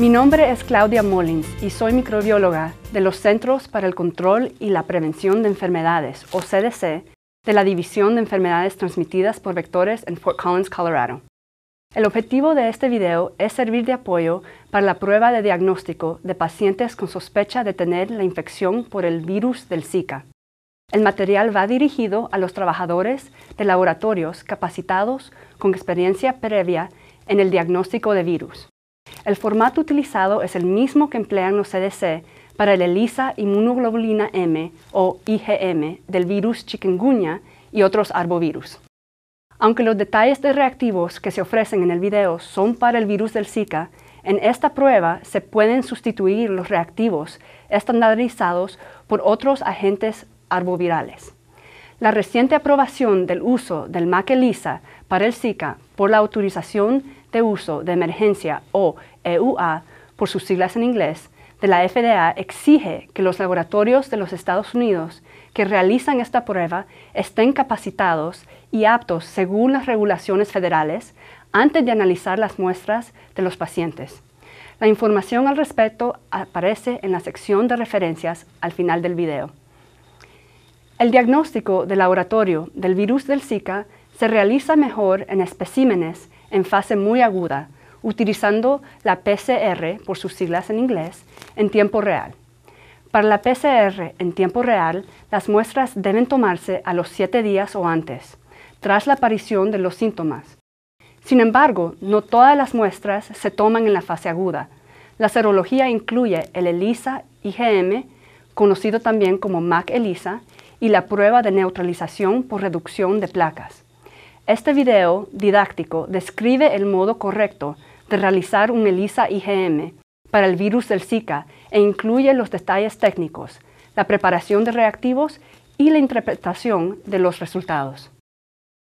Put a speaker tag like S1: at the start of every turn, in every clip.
S1: Mi nombre es Claudia Mollins y soy microbióloga de los Centros para el Control y la Prevención de Enfermedades, o CDC, de la División de Enfermedades Transmitidas por Vectores en Fort Collins, Colorado. El objetivo de este video es servir de apoyo para la prueba de diagnóstico de pacientes con sospecha de tener la infección por el virus del Zika. El material va dirigido a los trabajadores de laboratorios capacitados con experiencia previa en el diagnóstico de virus. El formato utilizado es el mismo que emplean los CDC para el ELISA inmunoglobulina M o IgM del virus chikungunya y otros arbovirus. Aunque los detalles de reactivos que se ofrecen en el video son para el virus del Zika, en esta prueba se pueden sustituir los reactivos estandarizados por otros agentes arbovirales. La reciente aprobación del uso del MAC ELISA para el Zika por la autorización de uso de emergencia o EUA por sus siglas en inglés de la FDA exige que los laboratorios de los Estados Unidos que realizan esta prueba estén capacitados y aptos según las regulaciones federales antes de analizar las muestras de los pacientes. La información al respecto aparece en la sección de referencias al final del video. El diagnóstico de laboratorio del virus del Zika se realiza mejor en especímenes en fase muy aguda, utilizando la PCR, por sus siglas en inglés, en tiempo real. Para la PCR en tiempo real, las muestras deben tomarse a los siete días o antes, tras la aparición de los síntomas. Sin embargo, no todas las muestras se toman en la fase aguda. La serología incluye el ELISA IgM, conocido también como MAC-ELISA, e y la prueba de neutralización por reducción de placas. Este video didáctico describe el modo correcto de realizar un ELISA IgM para el virus del Zika e incluye los detalles técnicos, la preparación de reactivos y la interpretación de los resultados.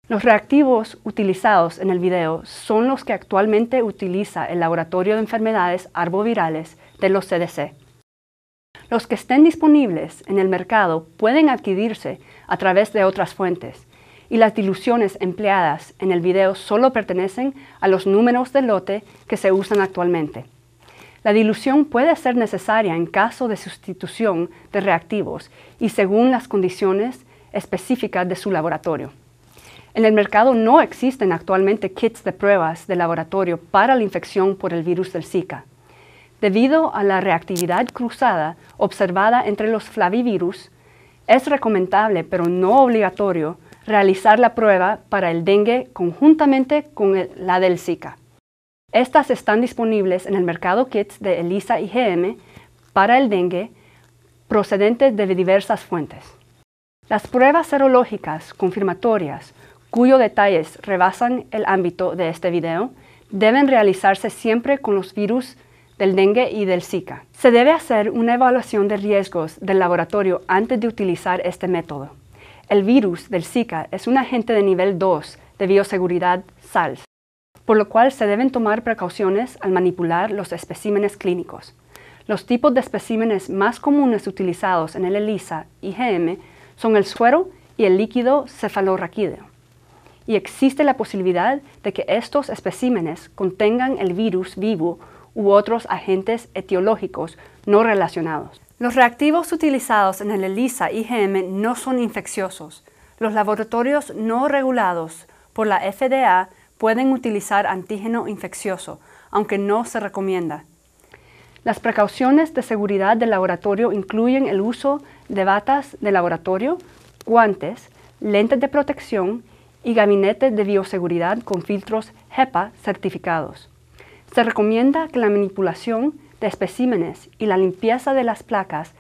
S1: Los reactivos utilizados en el video son los que actualmente utiliza el Laboratorio de Enfermedades Arbovirales de los CDC. Los que estén disponibles en el mercado pueden adquirirse a través de otras fuentes, y las diluciones empleadas en el video solo pertenecen a los números de lote que se usan actualmente. La dilución puede ser necesaria en caso de sustitución de reactivos y según las condiciones específicas de su laboratorio. En el mercado no existen actualmente kits de pruebas de laboratorio para la infección por el virus del Zika. Debido a la reactividad cruzada observada entre los flavivirus, es recomendable pero no obligatorio realizar la prueba para el dengue conjuntamente con la del Zika. Estas están disponibles en el mercado kits de ELISA y GM para el dengue procedentes de diversas fuentes. Las pruebas serológicas confirmatorias, cuyos detalles rebasan el ámbito de este video, deben realizarse siempre con los virus del dengue y del Zika. Se debe hacer una evaluación de riesgos del laboratorio antes de utilizar este método. El virus del Zika es un agente de nivel 2 de bioseguridad SALS, por lo cual se deben tomar precauciones al manipular los especímenes clínicos. Los tipos de especímenes más comunes utilizados en el ELISA IgM son el suero y el líquido cefalorraquídeo. Y existe la posibilidad de que estos especímenes contengan el virus vivo u otros agentes etiológicos no relacionados. Los reactivos utilizados en el ELISA IgM no son infecciosos. Los laboratorios no regulados por la FDA pueden utilizar antígeno infeccioso, aunque no se recomienda. Las precauciones de seguridad del laboratorio incluyen el uso de batas de laboratorio, guantes, lentes de protección y gabinetes de bioseguridad con filtros HEPA certificados. Se recomienda que la manipulación de especímenes y la limpieza de las placas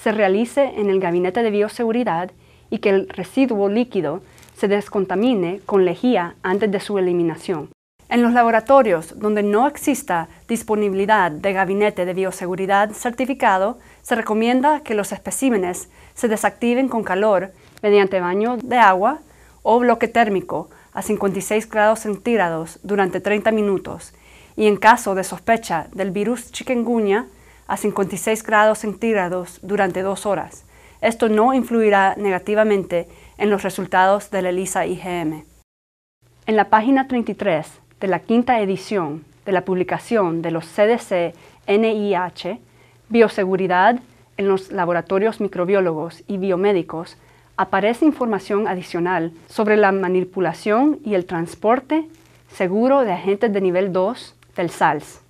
S1: se realice en el gabinete de bioseguridad y que el residuo líquido se descontamine con lejía antes de su eliminación. En los laboratorios donde no exista disponibilidad de gabinete de bioseguridad certificado, se recomienda que los especímenes se desactiven con calor mediante baño de agua o bloque térmico a 56 grados centígrados durante 30 minutos y en caso de sospecha del virus chikungunya a 56 grados centígrados durante dos horas. Esto no influirá negativamente en los resultados de la ELISA IgM. En la página 33 de la quinta edición de la publicación de los CDC NIH, Bioseguridad en los laboratorios microbiólogos y biomédicos, aparece información adicional sobre la manipulación y el transporte seguro de agentes de nivel 2 del SALS.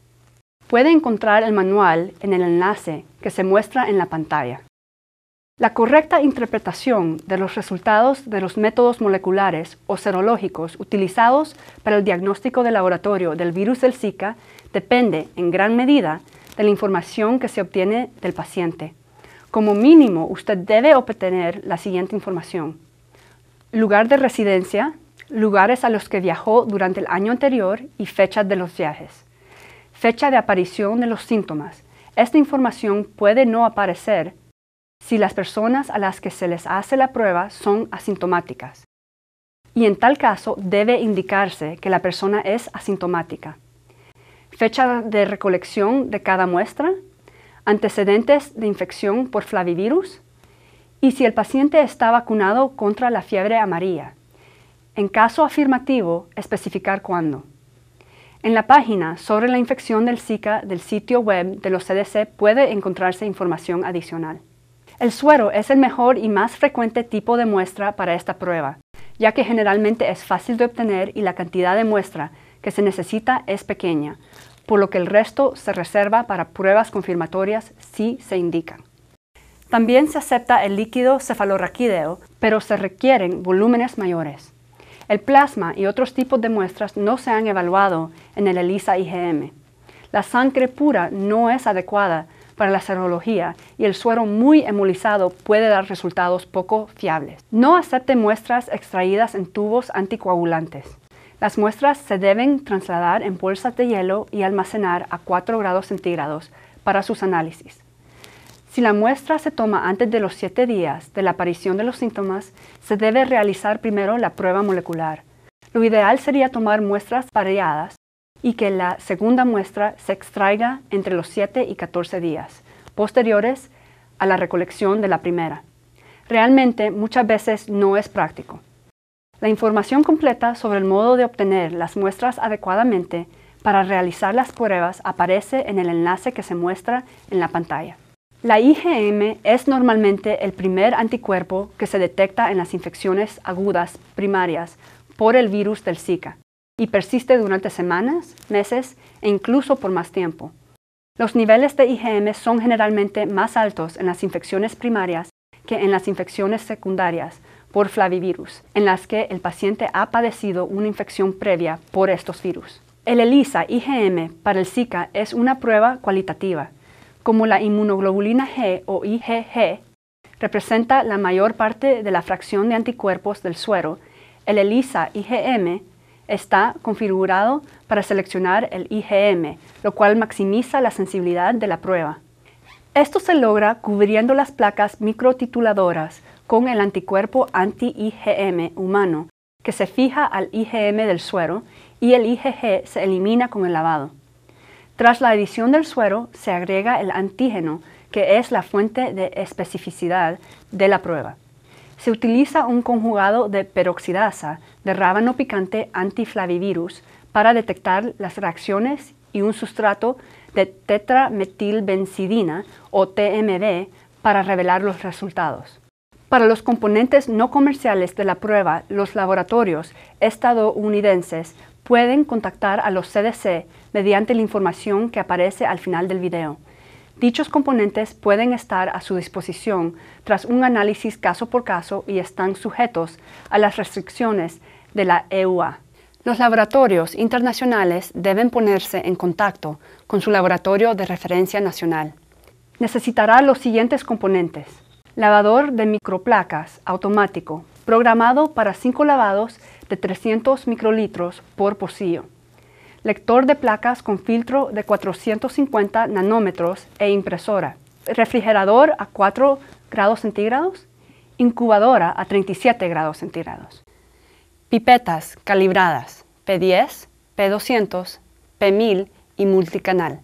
S1: Puede encontrar el manual en el enlace que se muestra en la pantalla. La correcta interpretación de los resultados de los métodos moleculares o serológicos utilizados para el diagnóstico de laboratorio del virus del Zika depende en gran medida de la información que se obtiene del paciente. Como mínimo, usted debe obtener la siguiente información. Lugar de residencia, lugares a los que viajó durante el año anterior y fechas de los viajes. Fecha de aparición de los síntomas. Esta información puede no aparecer si las personas a las que se les hace la prueba son asintomáticas. Y en tal caso debe indicarse que la persona es asintomática. Fecha de recolección de cada muestra, antecedentes de infección por flavivirus y si el paciente está vacunado contra la fiebre amarilla. En caso afirmativo, especificar cuándo. En la página sobre la infección del Zika del sitio web de los CDC puede encontrarse información adicional. El suero es el mejor y más frecuente tipo de muestra para esta prueba, ya que generalmente es fácil de obtener y la cantidad de muestra que se necesita es pequeña, por lo que el resto se reserva para pruebas confirmatorias si se indican. También se acepta el líquido cefalorraquídeo, pero se requieren volúmenes mayores. El plasma y otros tipos de muestras no se han evaluado en el ELISA IgM. La sangre pura no es adecuada para la serología y el suero muy emulizado puede dar resultados poco fiables. No acepte muestras extraídas en tubos anticoagulantes. Las muestras se deben trasladar en bolsas de hielo y almacenar a 4 grados centígrados para sus análisis. Si la muestra se toma antes de los siete días de la aparición de los síntomas, se debe realizar primero la prueba molecular. Lo ideal sería tomar muestras pareadas y que la segunda muestra se extraiga entre los 7 y 14 días, posteriores a la recolección de la primera. Realmente muchas veces no es práctico. La información completa sobre el modo de obtener las muestras adecuadamente para realizar las pruebas aparece en el enlace que se muestra en la pantalla. La IgM es normalmente el primer anticuerpo que se detecta en las infecciones agudas primarias por el virus del Zika y persiste durante semanas, meses e incluso por más tiempo. Los niveles de IgM son generalmente más altos en las infecciones primarias que en las infecciones secundarias por flavivirus, en las que el paciente ha padecido una infección previa por estos virus. El ELISA IgM para el Zika es una prueba cualitativa como la inmunoglobulina G o IgG, representa la mayor parte de la fracción de anticuerpos del suero, el ELISA IgM está configurado para seleccionar el IgM, lo cual maximiza la sensibilidad de la prueba. Esto se logra cubriendo las placas microtituladoras con el anticuerpo anti-IgM humano, que se fija al IgM del suero y el IgG se elimina con el lavado. Tras la adición del suero se agrega el antígeno, que es la fuente de especificidad de la prueba. Se utiliza un conjugado de peroxidasa de rábano picante antiflavivirus para detectar las reacciones y un sustrato de tetrametilbencidina o TMB para revelar los resultados. Para los componentes no comerciales de la prueba, los laboratorios estadounidenses pueden contactar a los CDC mediante la información que aparece al final del video. Dichos componentes pueden estar a su disposición tras un análisis caso por caso y están sujetos a las restricciones de la EUA. Los laboratorios internacionales deben ponerse en contacto con su laboratorio de referencia nacional. Necesitará los siguientes componentes. Lavador de microplacas automático, programado para 5 lavados de 300 microlitros por pocillo lector de placas con filtro de 450 nanómetros e impresora, refrigerador a 4 grados centígrados, incubadora a 37 grados centígrados, pipetas calibradas P10, P200, P1000 y multicanal.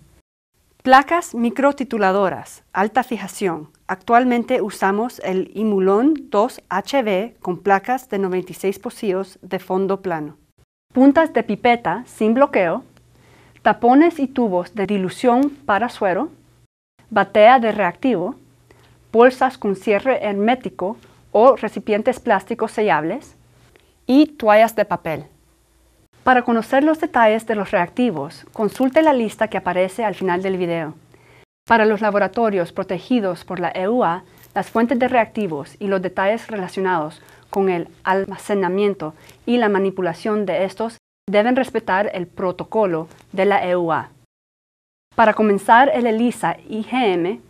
S1: Placas microtituladoras, alta fijación. Actualmente usamos el Imulon 2HB con placas de 96 pocillos de fondo plano puntas de pipeta sin bloqueo, tapones y tubos de dilución para suero, batea de reactivo, bolsas con cierre hermético o recipientes plásticos sellables y toallas de papel. Para conocer los detalles de los reactivos, consulte la lista que aparece al final del video. Para los laboratorios protegidos por la EUA, las fuentes de reactivos y los detalles relacionados con el almacenamiento y la manipulación de estos deben respetar el protocolo de la EUA. Para comenzar el ELISA IgM,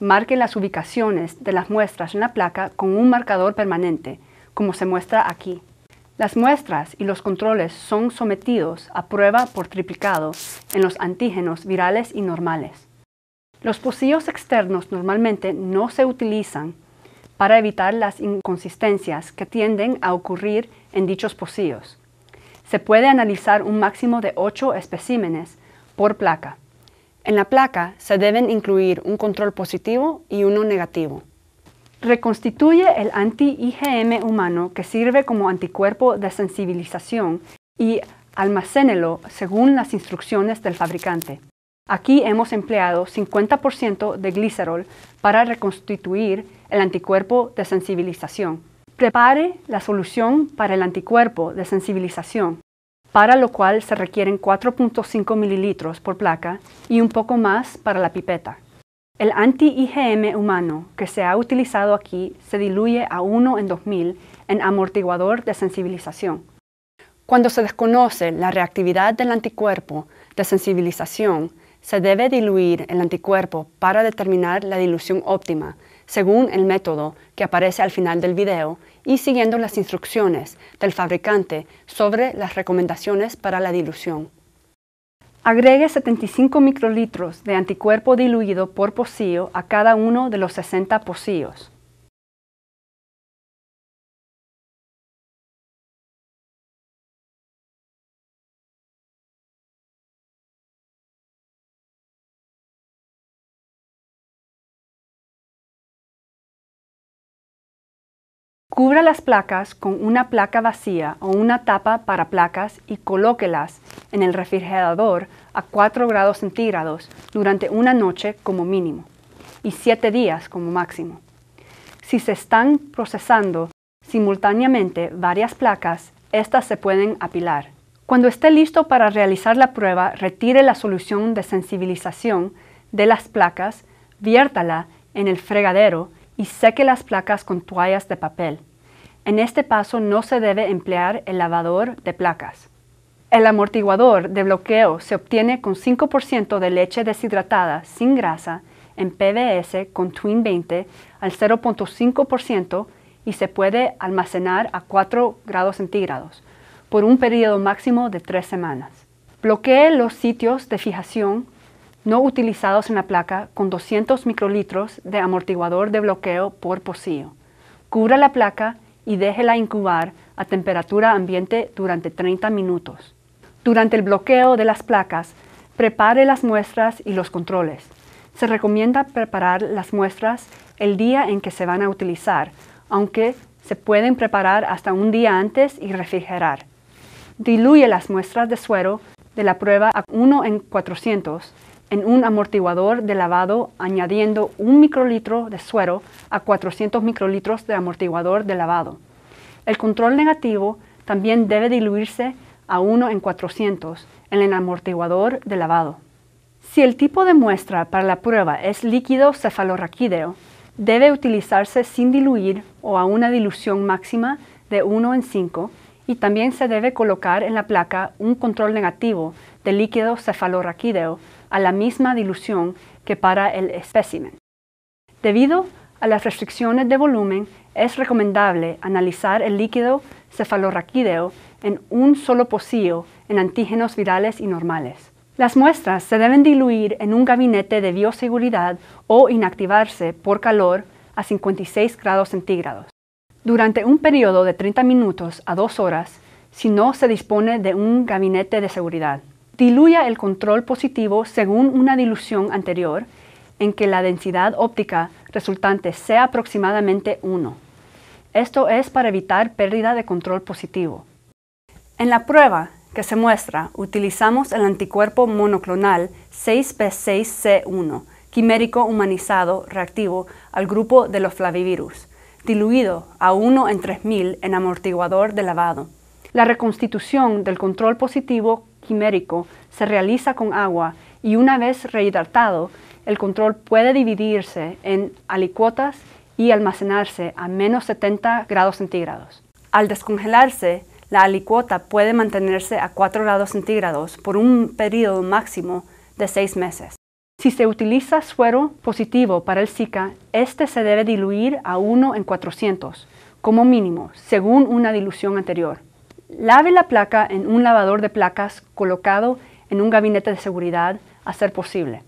S1: marque las ubicaciones de las muestras en la placa con un marcador permanente, como se muestra aquí. Las muestras y los controles son sometidos a prueba por triplicado en los antígenos virales y normales. Los pocillos externos normalmente no se utilizan para evitar las inconsistencias que tienden a ocurrir en dichos pocillos. Se puede analizar un máximo de 8 especímenes por placa. En la placa se deben incluir un control positivo y uno negativo. Reconstituye el anti-IgM humano que sirve como anticuerpo de sensibilización y almacénelo según las instrucciones del fabricante. Aquí hemos empleado 50% de glicerol para reconstituir el anticuerpo de sensibilización. Prepare la solución para el anticuerpo de sensibilización, para lo cual se requieren 4.5 mililitros por placa y un poco más para la pipeta. El anti-IgM humano que se ha utilizado aquí se diluye a 1 en 2000 en amortiguador de sensibilización. Cuando se desconoce la reactividad del anticuerpo de sensibilización, se debe diluir el anticuerpo para determinar la dilución óptima, según el método que aparece al final del video y siguiendo las instrucciones del fabricante sobre las recomendaciones para la dilución. Agregue 75 microlitros de anticuerpo diluido por pocillo a cada uno de los 60 pocillos. Cubra las placas con una placa vacía o una tapa para placas y colóquelas en el refrigerador a 4 grados centígrados durante una noche como mínimo y 7 días como máximo. Si se están procesando simultáneamente varias placas, estas se pueden apilar. Cuando esté listo para realizar la prueba, retire la solución de sensibilización de las placas, viértala en el fregadero y seque las placas con toallas de papel. En este paso no se debe emplear el lavador de placas. El amortiguador de bloqueo se obtiene con 5% de leche deshidratada sin grasa en PBS con Twin 20 al 0.5% y se puede almacenar a 4 grados centígrados por un periodo máximo de 3 semanas. Bloquee los sitios de fijación no utilizados en la placa con 200 microlitros de amortiguador de bloqueo por pocillo. Cubra la placa y déjela incubar a temperatura ambiente durante 30 minutos. Durante el bloqueo de las placas, prepare las muestras y los controles. Se recomienda preparar las muestras el día en que se van a utilizar, aunque se pueden preparar hasta un día antes y refrigerar. Diluye las muestras de suero de la prueba a 1 en 400 en un amortiguador de lavado añadiendo un microlitro de suero a 400 microlitros de amortiguador de lavado. El control negativo también debe diluirse a 1 en 400 en el amortiguador de lavado. Si el tipo de muestra para la prueba es líquido cefalorraquídeo, debe utilizarse sin diluir o a una dilución máxima de 1 en 5 y también se debe colocar en la placa un control negativo de líquido cefalorraquídeo a la misma dilución que para el espécimen. Debido a las restricciones de volumen, es recomendable analizar el líquido cefalorraquídeo en un solo pocillo en antígenos virales y normales. Las muestras se deben diluir en un gabinete de bioseguridad o inactivarse por calor a 56 grados centígrados. Durante un periodo de 30 minutos a 2 horas, si no se dispone de un gabinete de seguridad diluya el control positivo según una dilución anterior en que la densidad óptica resultante sea aproximadamente 1. Esto es para evitar pérdida de control positivo. En la prueba que se muestra, utilizamos el anticuerpo monoclonal 6P6C1, quimérico humanizado reactivo al grupo de los flavivirus, diluido a 1 en 3000 en amortiguador de lavado. La reconstitución del control positivo quimérico se realiza con agua y una vez rehidratado, el control puede dividirse en alicuotas y almacenarse a menos 70 grados centígrados. Al descongelarse, la alicuota puede mantenerse a 4 grados centígrados por un período máximo de 6 meses. Si se utiliza suero positivo para el Zika, este se debe diluir a 1 en 400 como mínimo, según una dilución anterior. Lave la placa en un lavador de placas colocado en un gabinete de seguridad a ser posible.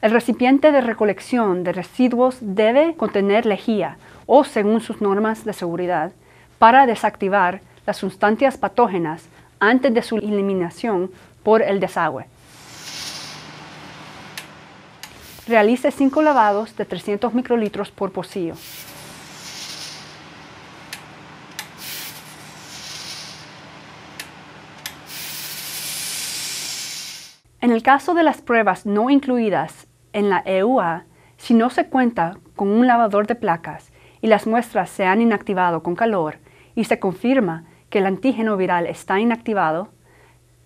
S1: El recipiente de recolección de residuos debe contener lejía o según sus normas de seguridad para desactivar las sustancias patógenas antes de su eliminación por el desagüe. Realice 5 lavados de 300 microlitros por pocillo. En el caso de las pruebas no incluidas en la EUA, si no se cuenta con un lavador de placas y las muestras se han inactivado con calor y se confirma que el antígeno viral está inactivado,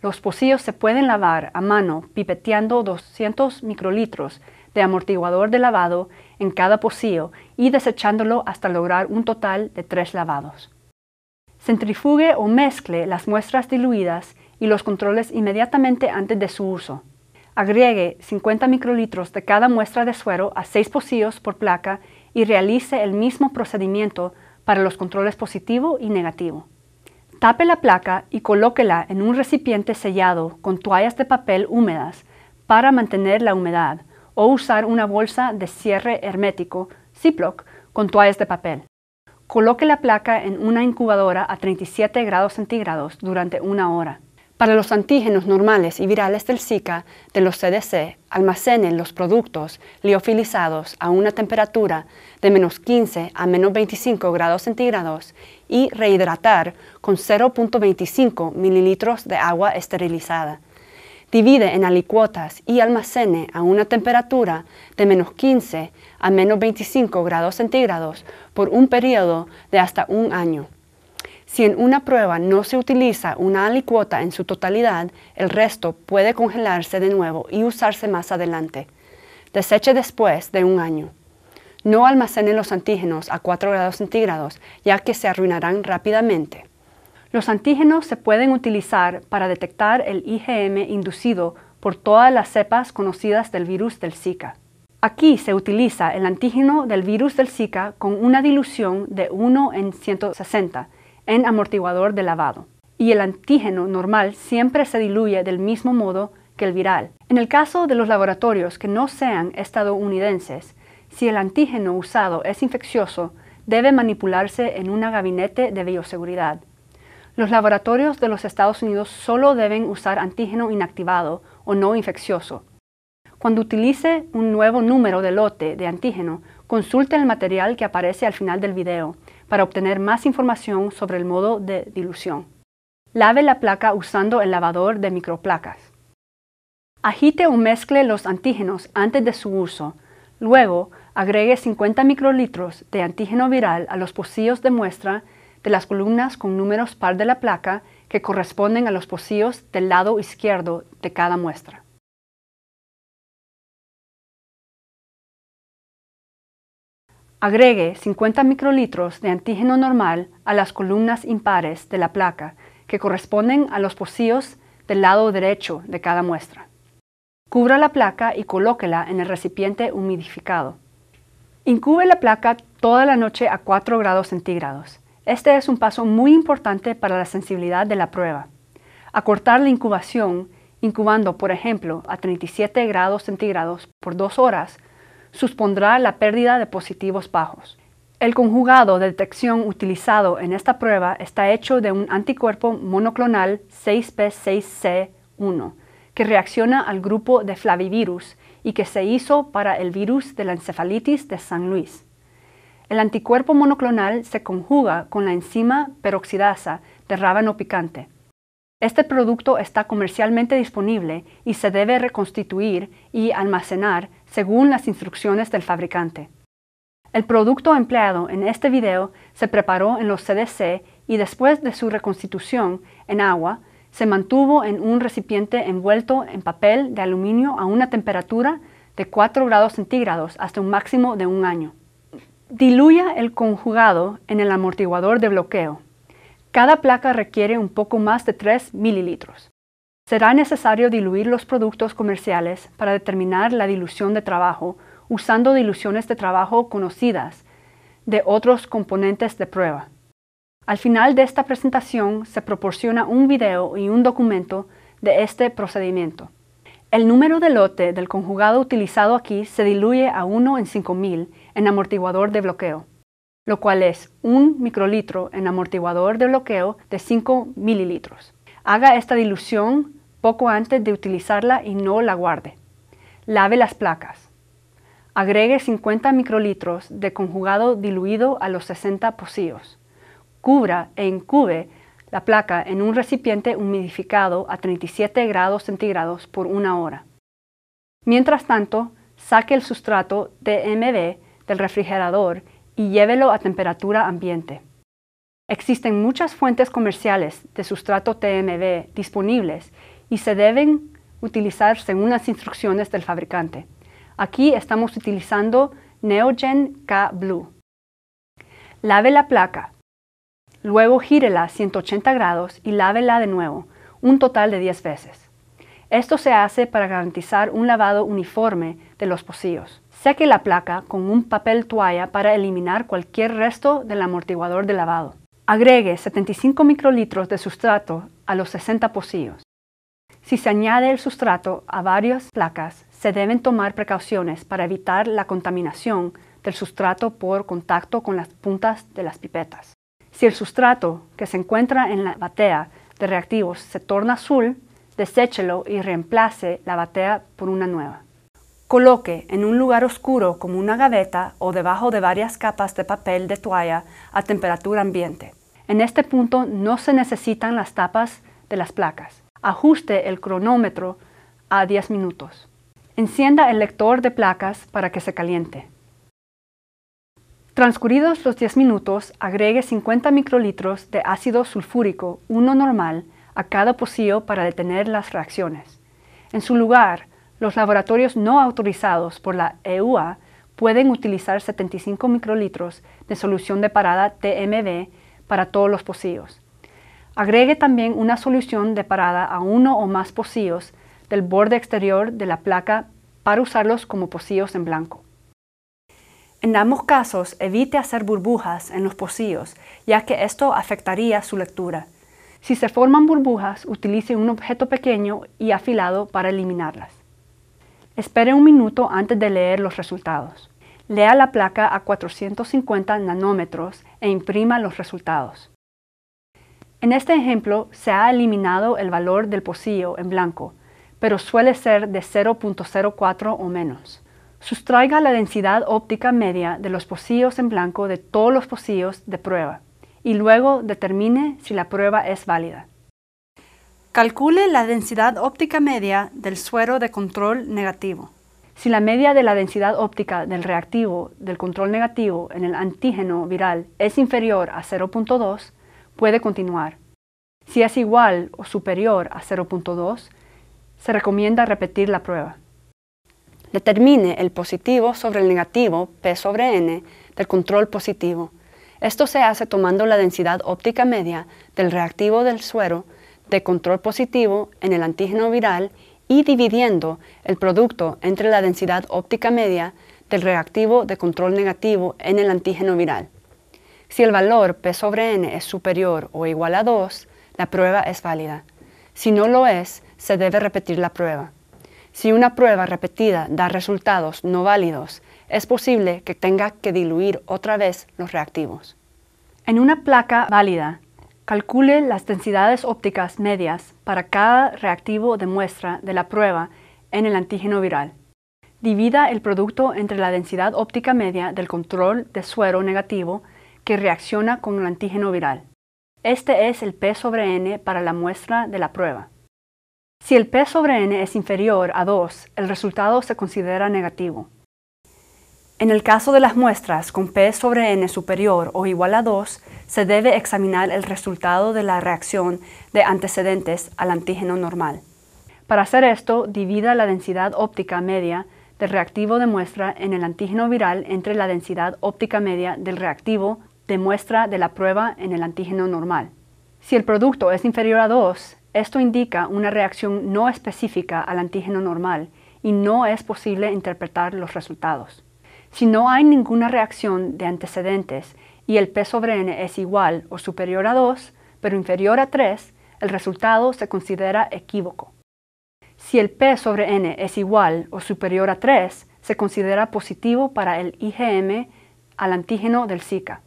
S1: los pocillos se pueden lavar a mano pipeteando 200 microlitros de amortiguador de lavado en cada pocillo y desechándolo hasta lograr un total de tres lavados. Centrifugue o mezcle las muestras diluidas y los controles inmediatamente antes de su uso. Agregue 50 microlitros de cada muestra de suero a 6 pocillos por placa y realice el mismo procedimiento para los controles positivo y negativo. Tape la placa y colóquela en un recipiente sellado con toallas de papel húmedas para mantener la humedad o usar una bolsa de cierre hermético, Ziploc, con toallas de papel. Coloque la placa en una incubadora a 37 grados centígrados durante una hora. Para los antígenos normales y virales del Zika de los CDC, almacene los productos liofilizados a una temperatura de menos 15 a menos 25 grados centígrados y rehidratar con 0.25 mililitros de agua esterilizada. Divide en alicuotas y almacene a una temperatura de menos 15 a menos 25 grados centígrados por un periodo de hasta un año. Si en una prueba no se utiliza una alicuota en su totalidad, el resto puede congelarse de nuevo y usarse más adelante. Deseche después de un año. No almacene los antígenos a 4 grados centígrados, ya que se arruinarán rápidamente. Los antígenos se pueden utilizar para detectar el IgM inducido por todas las cepas conocidas del virus del Zika. Aquí se utiliza el antígeno del virus del Zika con una dilución de 1 en 160 en amortiguador de lavado. Y el antígeno normal siempre se diluye del mismo modo que el viral. En el caso de los laboratorios que no sean estadounidenses, si el antígeno usado es infeccioso, debe manipularse en una gabinete de bioseguridad. Los laboratorios de los Estados Unidos solo deben usar antígeno inactivado o no infeccioso. Cuando utilice un nuevo número de lote de antígeno, consulte el material que aparece al final del video para obtener más información sobre el modo de dilución. Lave la placa usando el lavador de microplacas. Agite o mezcle los antígenos antes de su uso. Luego, agregue 50 microlitros de antígeno viral a los pocillos de muestra de las columnas con números par de la placa que corresponden a los pocillos del lado izquierdo de cada muestra. Agregue 50 microlitros de antígeno normal a las columnas impares de la placa que corresponden a los pocillos del lado derecho de cada muestra. Cubra la placa y colóquela en el recipiente humidificado. Incube la placa toda la noche a 4 grados centígrados. Este es un paso muy importante para la sensibilidad de la prueba. Acortar la incubación, incubando por ejemplo a 37 grados centígrados por dos horas, supondrá la pérdida de positivos bajos. El conjugado de detección utilizado en esta prueba está hecho de un anticuerpo monoclonal 6P6C1 que reacciona al grupo de flavivirus y que se hizo para el virus de la encefalitis de San Luis. El anticuerpo monoclonal se conjuga con la enzima peroxidasa de rábano picante. Este producto está comercialmente disponible y se debe reconstituir y almacenar según las instrucciones del fabricante. El producto empleado en este video se preparó en los CDC y después de su reconstitución en agua, se mantuvo en un recipiente envuelto en papel de aluminio a una temperatura de 4 grados centígrados hasta un máximo de un año. Diluya el conjugado en el amortiguador de bloqueo. Cada placa requiere un poco más de 3 mililitros. Será necesario diluir los productos comerciales para determinar la dilución de trabajo usando diluciones de trabajo conocidas de otros componentes de prueba. Al final de esta presentación se proporciona un video y un documento de este procedimiento. El número de lote del conjugado utilizado aquí se diluye a 1 en 5000 en amortiguador de bloqueo, lo cual es 1 microlitro en amortiguador de bloqueo de 5 mililitros. Haga esta dilución poco antes de utilizarla y no la guarde. Lave las placas. Agregue 50 microlitros de conjugado diluido a los 60 pocillos. Cubra e incube la placa en un recipiente humidificado a 37 grados centígrados por una hora. Mientras tanto, saque el sustrato TMB del refrigerador y llévelo a temperatura ambiente. Existen muchas fuentes comerciales de sustrato TMB disponibles y se deben utilizar según las instrucciones del fabricante. Aquí estamos utilizando Neogen K Blue. Lave la placa. Luego gírela 180 grados y lávela de nuevo, un total de 10 veces. Esto se hace para garantizar un lavado uniforme de los pocillos. Seque la placa con un papel toalla para eliminar cualquier resto del amortiguador de lavado. Agregue 75 microlitros de sustrato a los 60 pocillos. Si se añade el sustrato a varias placas, se deben tomar precauciones para evitar la contaminación del sustrato por contacto con las puntas de las pipetas. Si el sustrato que se encuentra en la batea de reactivos se torna azul, deséchelo y reemplace la batea por una nueva. Coloque en un lugar oscuro como una gaveta o debajo de varias capas de papel de toalla a temperatura ambiente. En este punto no se necesitan las tapas de las placas ajuste el cronómetro a 10 minutos. Encienda el lector de placas para que se caliente. Transcurridos los 10 minutos, agregue 50 microlitros de ácido sulfúrico uno normal a cada pocillo para detener las reacciones. En su lugar, los laboratorios no autorizados por la EUA pueden utilizar 75 microlitros de solución de parada TMB para todos los pocillos. Agregue también una solución de parada a uno o más pocillos del borde exterior de la placa para usarlos como pocillos en blanco. En ambos casos, evite hacer burbujas en los pocillos, ya que esto afectaría su lectura. Si se forman burbujas, utilice un objeto pequeño y afilado para eliminarlas. Espere un minuto antes de leer los resultados. Lea la placa a 450 nanómetros e imprima los resultados. En este ejemplo se ha eliminado el valor del pocillo en blanco, pero suele ser de 0.04 o menos. Sustraiga la densidad óptica media de los pocillos en blanco de todos los pocillos de prueba y luego determine si la prueba es válida. Calcule la densidad óptica media del suero de control negativo. Si la media de la densidad óptica del reactivo del control negativo en el antígeno viral es inferior a 0.2, puede continuar. Si es igual o superior a 0.2, se recomienda repetir la prueba. Determine el positivo sobre el negativo P sobre N del control positivo. Esto se hace tomando la densidad óptica media del reactivo del suero de control positivo en el antígeno viral y dividiendo el producto entre la densidad óptica media del reactivo de control negativo en el antígeno viral. Si el valor P sobre n es superior o igual a 2, la prueba es válida. Si no lo es, se debe repetir la prueba. Si una prueba repetida da resultados no válidos, es posible que tenga que diluir otra vez los reactivos. En una placa válida, calcule las densidades ópticas medias para cada reactivo de muestra de la prueba en el antígeno viral. Divida el producto entre la densidad óptica media del control de suero negativo que reacciona con el antígeno viral. Este es el P sobre N para la muestra de la prueba. Si el P sobre N es inferior a 2, el resultado se considera negativo. En el caso de las muestras con P sobre N superior o igual a 2, se debe examinar el resultado de la reacción de antecedentes al antígeno normal. Para hacer esto, divida la densidad óptica media del reactivo de muestra en el antígeno viral entre la densidad óptica media del reactivo demuestra de la prueba en el antígeno normal. Si el producto es inferior a 2, esto indica una reacción no específica al antígeno normal y no es posible interpretar los resultados. Si no hay ninguna reacción de antecedentes y el P sobre N es igual o superior a 2, pero inferior a 3, el resultado se considera equívoco. Si el P sobre N es igual o superior a 3, se considera positivo para el IgM al antígeno del Zika.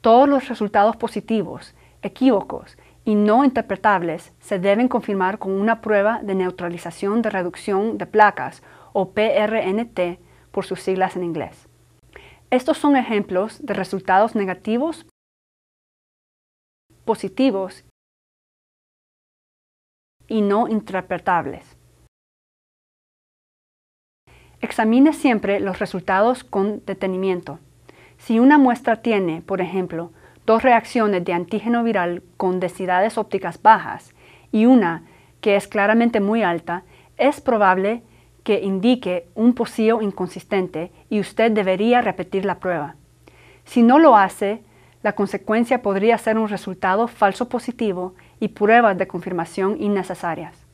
S1: Todos los resultados positivos, equívocos y no interpretables se deben confirmar con una prueba de neutralización de reducción de placas o PRNT por sus siglas en inglés. Estos son ejemplos de resultados negativos, positivos y no interpretables. Examine siempre los resultados con detenimiento. Si una muestra tiene, por ejemplo, dos reacciones de antígeno viral con densidades ópticas bajas y una que es claramente muy alta, es probable que indique un posío inconsistente y usted debería repetir la prueba. Si no lo hace, la consecuencia podría ser un resultado falso positivo y pruebas de confirmación innecesarias.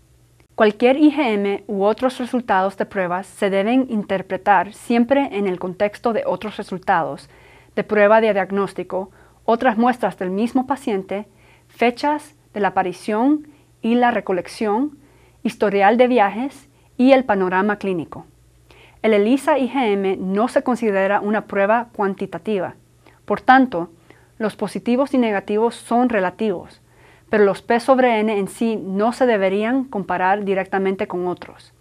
S1: Cualquier IgM u otros resultados de pruebas se deben interpretar siempre en el contexto de otros resultados de prueba de diagnóstico, otras muestras del mismo paciente, fechas de la aparición y la recolección, historial de viajes y el panorama clínico. El ELISA IgM no se considera una prueba cuantitativa. Por tanto, los positivos y negativos son relativos, pero los P sobre N en sí no se deberían comparar directamente con otros.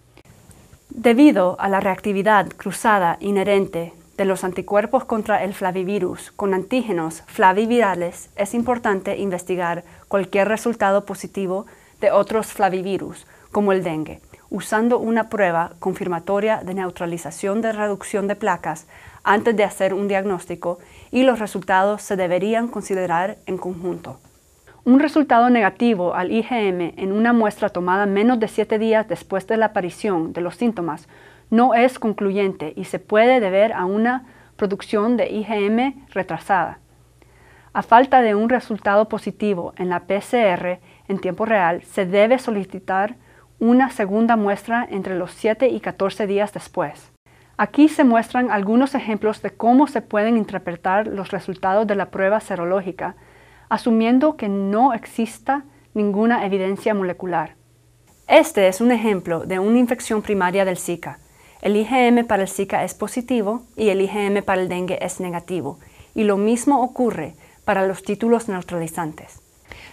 S1: Debido a la reactividad cruzada inherente de los anticuerpos contra el flavivirus con antígenos flavivirales, es importante investigar cualquier resultado positivo de otros flavivirus, como el dengue, usando una prueba confirmatoria de neutralización de reducción de placas antes de hacer un diagnóstico y los resultados se deberían considerar en conjunto. Un resultado negativo al IgM en una muestra tomada menos de 7 días después de la aparición de los síntomas no es concluyente y se puede deber a una producción de IgM retrasada. A falta de un resultado positivo en la PCR en tiempo real, se debe solicitar una segunda muestra entre los 7 y 14 días después. Aquí se muestran algunos ejemplos de cómo se pueden interpretar los resultados de la prueba serológica asumiendo que no exista ninguna evidencia molecular. Este es un ejemplo de una infección primaria del Zika. El IgM para el Zika es positivo y el IgM para el dengue es negativo, y lo mismo ocurre para los títulos neutralizantes.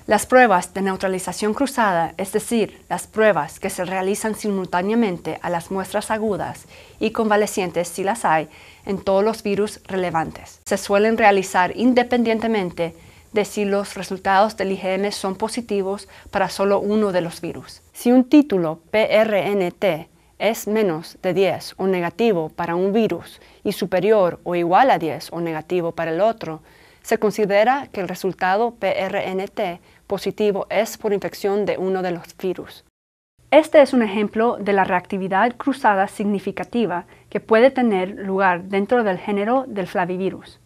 S1: Las pruebas de neutralización cruzada, es decir, las pruebas que se realizan simultáneamente a las muestras agudas y convalecientes si las hay en todos los virus relevantes, se suelen realizar independientemente de si los resultados del IgM son positivos para solo uno de los virus. Si un título PRNT es menos de 10 o negativo para un virus y superior o igual a 10 o negativo para el otro, se considera que el resultado PRNT positivo es por infección de uno de los virus. Este es un ejemplo de la reactividad cruzada significativa que puede tener lugar dentro del género del flavivirus.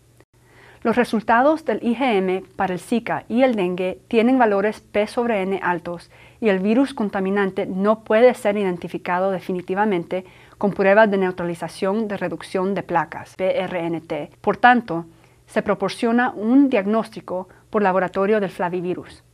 S1: Los resultados del IgM para el Zika y el dengue tienen valores P sobre N altos y el virus contaminante no puede ser identificado definitivamente con pruebas de neutralización de reducción de placas, PRNT. Por tanto, se proporciona un diagnóstico por laboratorio del flavivirus.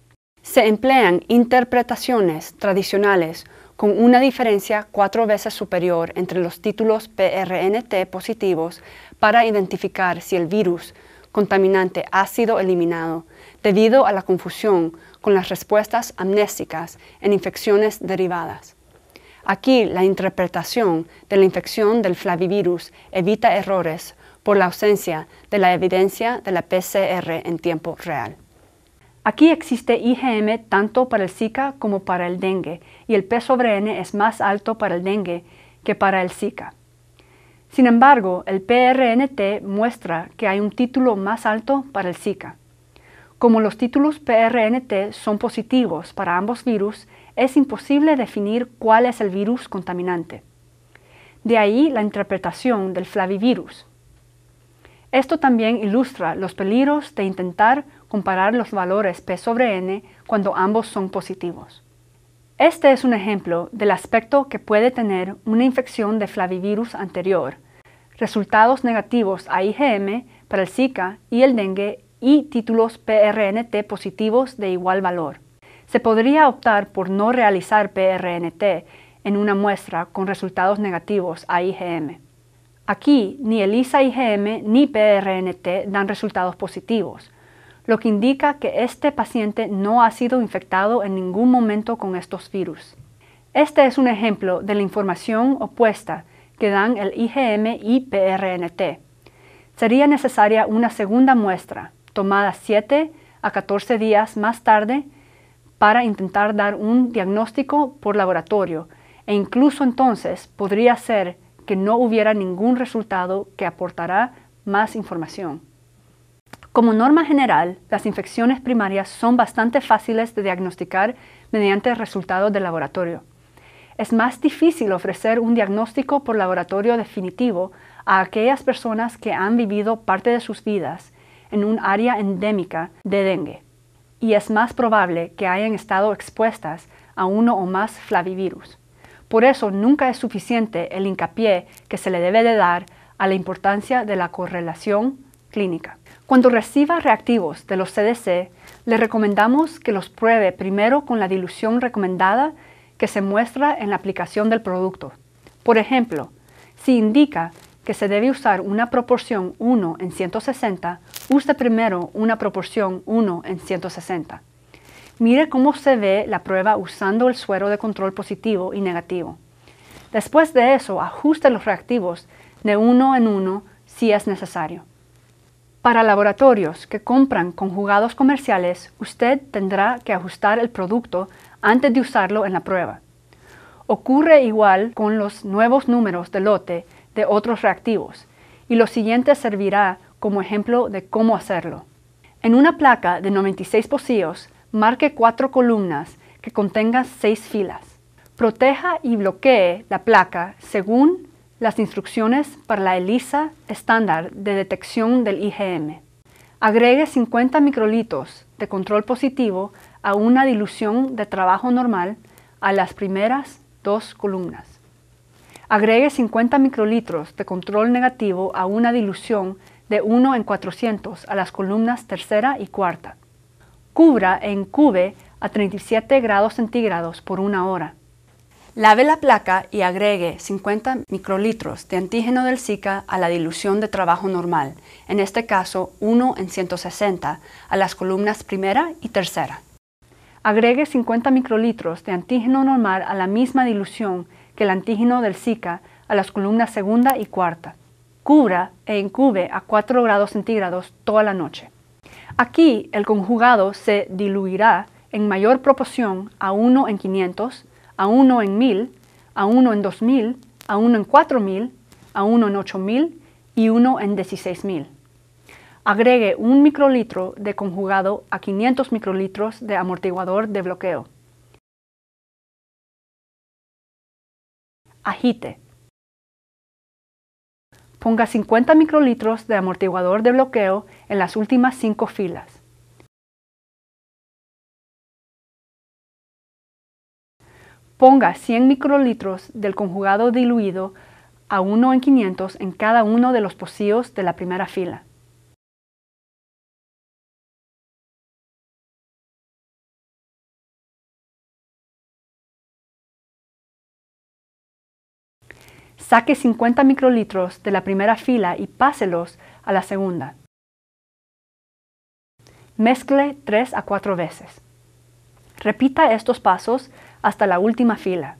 S1: Se emplean interpretaciones tradicionales con una diferencia cuatro veces superior entre los títulos PRNT positivos para identificar si el virus contaminante ha sido eliminado debido a la confusión con las respuestas amnésicas en infecciones derivadas. Aquí la interpretación de la infección del flavivirus evita errores por la ausencia de la evidencia de la PCR en tiempo real. Aquí existe IgM tanto para el Zika como para el dengue y el P sobre N es más alto para el dengue que para el Zika. Sin embargo, el PRNT muestra que hay un título más alto para el Zika. Como los títulos PRNT son positivos para ambos virus, es imposible definir cuál es el virus contaminante. De ahí la interpretación del flavivirus. Esto también ilustra los peligros de intentar comparar los valores P sobre N cuando ambos son positivos. Este es un ejemplo del aspecto que puede tener una infección de flavivirus anterior. Resultados negativos a IgM para el Zika y el dengue y títulos PRNT positivos de igual valor. Se podría optar por no realizar PRNT en una muestra con resultados negativos a IgM. Aquí, ni ELISA IgM ni PRNT dan resultados positivos lo que indica que este paciente no ha sido infectado en ningún momento con estos virus. Este es un ejemplo de la información opuesta que dan el IgM y PRNT. Sería necesaria una segunda muestra, tomada 7 a 14 días más tarde, para intentar dar un diagnóstico por laboratorio e incluso entonces podría ser que no hubiera ningún resultado que aportará más información. Como norma general, las infecciones primarias son bastante fáciles de diagnosticar mediante resultados de laboratorio. Es más difícil ofrecer un diagnóstico por laboratorio definitivo a aquellas personas que han vivido parte de sus vidas en un área endémica de dengue, y es más probable que hayan estado expuestas a uno o más flavivirus. Por eso nunca es suficiente el hincapié que se le debe de dar a la importancia de la correlación clínica. Cuando reciba reactivos de los CDC, le recomendamos que los pruebe primero con la dilución recomendada que se muestra en la aplicación del producto. Por ejemplo, si indica que se debe usar una proporción 1 en 160, use primero una proporción 1 en 160. Mire cómo se ve la prueba usando el suero de control positivo y negativo. Después de eso, ajuste los reactivos de uno en uno si es necesario. Para laboratorios que compran conjugados comerciales, usted tendrá que ajustar el producto antes de usarlo en la prueba. Ocurre igual con los nuevos números de lote de otros reactivos, y lo siguiente servirá como ejemplo de cómo hacerlo. En una placa de 96 pocillos, marque cuatro columnas que contengan seis filas. Proteja y bloquee la placa según las instrucciones para la ELISA estándar de detección del IgM. Agregue 50 microlitros de control positivo a una dilución de trabajo normal a las primeras dos columnas. Agregue 50 microlitros de control negativo a una dilución de 1 en 400 a las columnas tercera y cuarta. Cubra en cube a 37 grados centígrados por una hora. Lave la placa y agregue 50 microlitros de antígeno del Zika a la dilución de trabajo normal, en este caso 1 en 160, a las columnas primera y tercera. Agregue 50 microlitros de antígeno normal a la misma dilución que el antígeno del Zika a las columnas segunda y cuarta. Cubra e incube a 4 grados centígrados toda la noche. Aquí el conjugado se diluirá en mayor proporción a 1 en 500 a 1 en 1000, a 1 en 2000, a 1 en 4000, a 1 en 8000 y 1 en 16000. Agregue 1 microlitro de conjugado a 500 microlitros de amortiguador de bloqueo. Agite. Ponga 50 microlitros de amortiguador de bloqueo en las últimas 5 filas. Ponga 100 microlitros del conjugado diluido a 1 en 500 en cada uno de los pocillos de la primera fila. Saque 50 microlitros de la primera fila y páselos a la segunda. Mezcle 3 a 4 veces. Repita estos pasos hasta la última fila.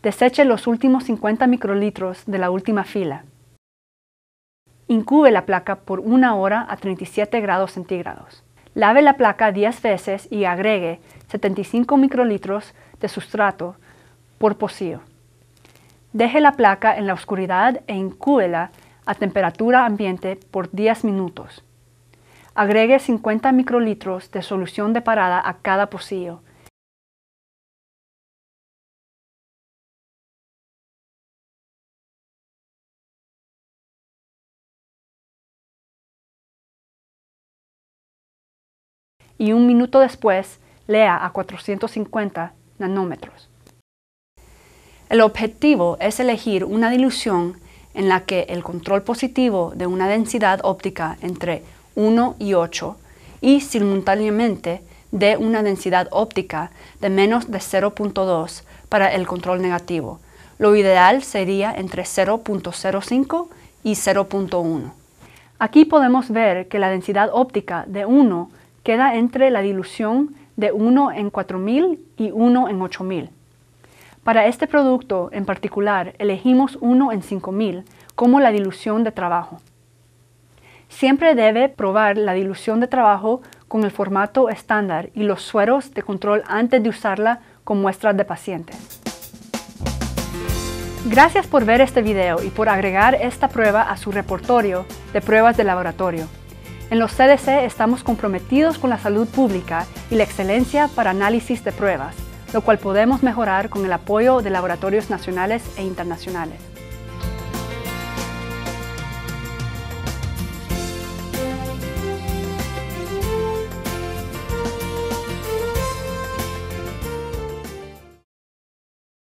S1: Deseche los últimos 50 microlitros de la última fila. Incube la placa por una hora a 37 grados centígrados. Lave la placa 10 veces y agregue 75 microlitros de sustrato por pocillo. Deje la placa en la oscuridad e incúbela a temperatura ambiente por 10 minutos. Agregue 50 microlitros de solución de parada a cada pocillo y un minuto después lea a 450 nanómetros. El objetivo es elegir una dilución en la que el control positivo de una densidad óptica entre 1 y 8 y simultáneamente de una densidad óptica de menos de 0.2 para el control negativo. Lo ideal sería entre 0.05 y 0.1. Aquí podemos ver que la densidad óptica de 1 queda entre la dilución de 1 en 4000 y 1 en 8000. Para este producto en particular, elegimos 1 en 5000 como la dilución de trabajo. Siempre debe probar la dilución de trabajo con el formato estándar y los sueros de control antes de usarla con muestras de pacientes. Gracias por ver este video y por agregar esta prueba a su repertorio de pruebas de laboratorio. En los CDC estamos comprometidos con la salud pública y la excelencia para análisis de pruebas, lo cual podemos mejorar con el apoyo de laboratorios nacionales e internacionales.